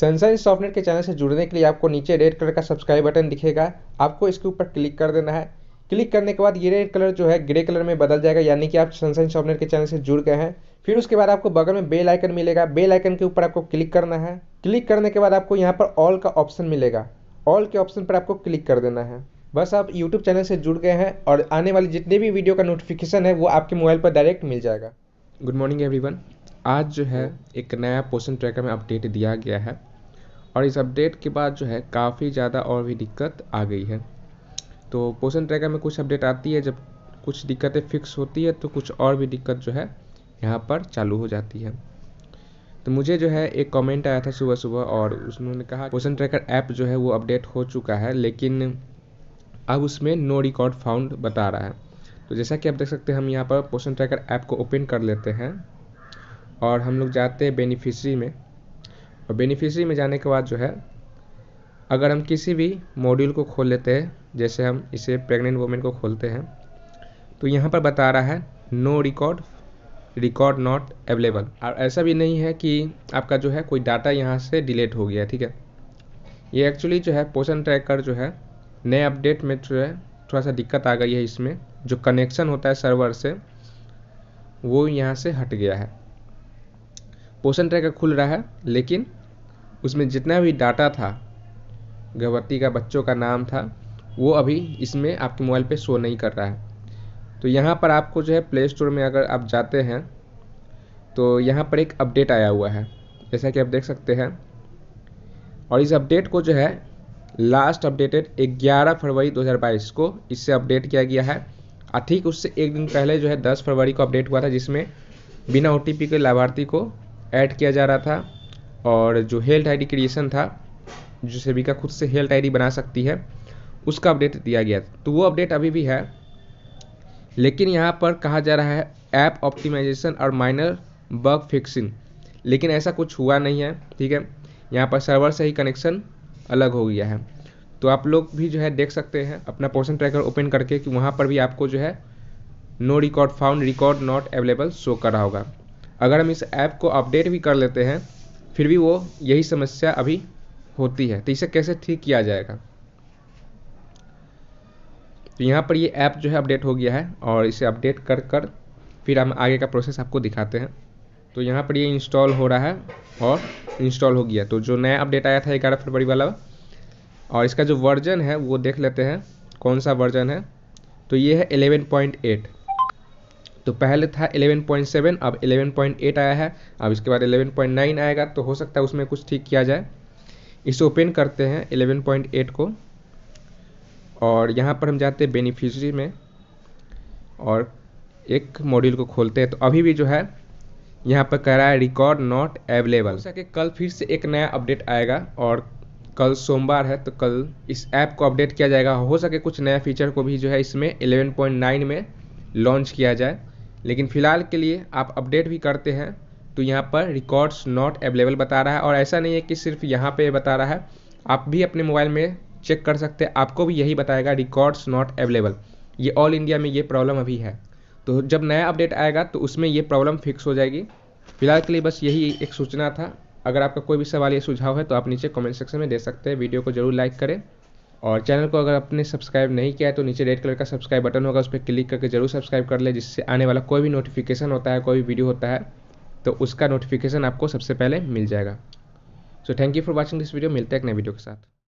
sunshine सॉफ्टनेट के channel से जुड़ने के लिए आपको नीचे रेड कलर का सब्सक्राइब बटन दिखेगा आपको इसके ऊपर क्लिक कर देना है क्लिक करने के बाद ये रेड कलर जो है ग्रे कलर में बदल जाएगा यानी कि आप सनसाइन सॉफ्टनेट के चैनल से जुड़ गए हैं फिर उसके बाद आपको बगल में बेल आइकन मिलेगा बेल आइकन के ऊपर आपको क्लिक करना है क्लिक करने के बाद आपको यहाँ पर ऑल का ऑप्शन मिलेगा ऑल के ऑप्शन पर आपको क्लिक कर देना है बस आप यूट्यूब चैनल से जुड़ गए हैं और आने वाली जितने भी वीडियो का नोटिफिकेशन है वो आपके मोबाइल पर डायरेक्ट मिल जाएगा गुड मॉर्निंग एवरीवन आज जो है एक नया पोषण ट्रैकर में अपडेट दिया गया है और इस अपडेट के बाद जो है काफ़ी ज़्यादा और भी दिक्कत आ गई है तो पोषण ट्रैकर में कुछ अपडेट आती है जब कुछ दिक्कतें फिक्स होती है तो कुछ और भी दिक्कत जो है यहाँ पर चालू हो जाती है तो मुझे जो है एक कमेंट आया था सुबह सुबह और उन्होंने कहा पोषण ट्रैकर ऐप जो है वो अपडेट हो चुका है लेकिन अब उसमें नो रिकॉर्ड फाउंड बता रहा है तो जैसा कि आप देख सकते हैं हम यहाँ पर पोषण ट्रैकर ऐप को ओपन कर लेते हैं और हम लोग जाते हैं बेनिफिशरी में और बेनिफिशरी में जाने के बाद जो है अगर हम किसी भी मॉड्यूल को खोल लेते हैं जैसे हम इसे प्रेग्नेंट वोमेन को खोलते हैं तो यहाँ पर बता रहा है no record record not available और ऐसा भी नहीं है कि आपका जो है कोई डाटा यहाँ से डिलीट हो गया ठीक है ये एक्चुअली जो है पोषण ट्रैकर जो है नए अपडेट में जो है थोड़ा सा दिक्कत आ गई है इसमें जो कनेक्शन होता है सर्वर से वो यहाँ से हट गया है पोषण ट्रैकर खुल रहा है लेकिन उसमें जितना भी डाटा था गर्भवती का बच्चों का नाम था वो अभी इसमें आपके मोबाइल पे शो नहीं कर रहा है तो यहाँ पर आपको जो है प्ले स्टोर में अगर आप जाते हैं तो यहाँ पर एक अपडेट आया हुआ है जैसा कि आप देख सकते हैं और इस अपडेट को जो है लास्ट अपडेटेड 11 फरवरी 2022 को इससे अपडेट किया गया है और ठीक उससे एक दिन पहले जो है 10 फरवरी को अपडेट हुआ था जिसमें बिना ओ के लाभार्थी को ऐड किया जा रहा था और जो हेल्थ आईडी क्रिएशन था जो सेविका खुद से हेल्थ आईडी बना सकती है उसका अपडेट दिया गया तो वो अपडेट अभी भी है लेकिन यहाँ पर कहा जा रहा है ऐप ऑप्टिमाइजेशन और माइनर बग फिक्सिंग लेकिन ऐसा कुछ हुआ नहीं है ठीक है यहाँ पर सर्वर से ही कनेक्शन अलग हो गया है तो आप लोग भी जो है देख सकते हैं अपना पोर्सन ट्रैकर ओपन करके कि वहाँ पर भी आपको जो है no record found record not available show कर रहा होगा अगर हम इस ऐप को अपडेट भी कर लेते हैं फिर भी वो यही समस्या अभी होती है तो इसे कैसे ठीक किया जाएगा तो यहाँ पर ये ऐप जो है अपडेट हो गया है और इसे अपडेट कर कर फिर हम आगे का प्रोसेस आपको दिखाते हैं तो यहाँ पर ये इंस्टॉल हो रहा है और इंस्टॉल हो गया तो जो नया अपडेट आया था ग्यारह फरवरी वाला और इसका जो वर्जन है वो देख लेते हैं कौन सा वर्जन है तो ये है 11.8 तो पहले था 11.7 अब 11.8 आया है अब इसके बाद 11.9 आएगा तो हो सकता है उसमें कुछ ठीक किया जाए इसे ओपन करते हैं 11.8 को और यहाँ पर हम जाते हैं बेनिफिशरी में और एक मॉड्यूल को खोलते हैं तो अभी भी जो है यहाँ पर कह रहा है रिकॉर्ड नॉट अवेलेबल जैसा कि कल फिर से एक नया अपडेट आएगा और कल सोमवार है तो कल इस ऐप को अपडेट किया जाएगा हो सके कुछ नया फीचर को भी जो है इसमें 11.9 में लॉन्च किया जाए लेकिन फ़िलहाल के लिए आप अपडेट भी करते हैं तो यहाँ पर रिकॉर्ड्स नॉट अवेलेबल बता रहा है और ऐसा नहीं है कि सिर्फ यहाँ पे बता रहा है आप भी अपने मोबाइल में चेक कर सकते हैं आपको भी यही बताएगा रिकॉर्ड्स नॉट अवेलेबल ये ऑल इंडिया में ये प्रॉब्लम अभी है तो जब नया अपडेट आएगा तो उसमें ये प्रॉब्लम फिक्स हो जाएगी फिलहाल के लिए बस यही एक सूचना था अगर आपका कोई भी सवाल या सुझाव है तो आप नीचे कमेंट सेक्शन में दे सकते हैं वीडियो को जरूर लाइक करें और चैनल को अगर आपने सब्सक्राइब नहीं किया है तो नीचे रेड कलर का सब्सक्राइब बटन होगा उस पर क्लिक करके जरूर सब्सक्राइब कर ले जिससे आने वाला कोई भी नोटिफिकेशन होता है कोई भी वीडियो होता है तो उसका नोटिफिकेशन आपको सबसे पहले मिल जाएगा so thank you for watching this video मिलते हैं एक नए वीडियो के साथ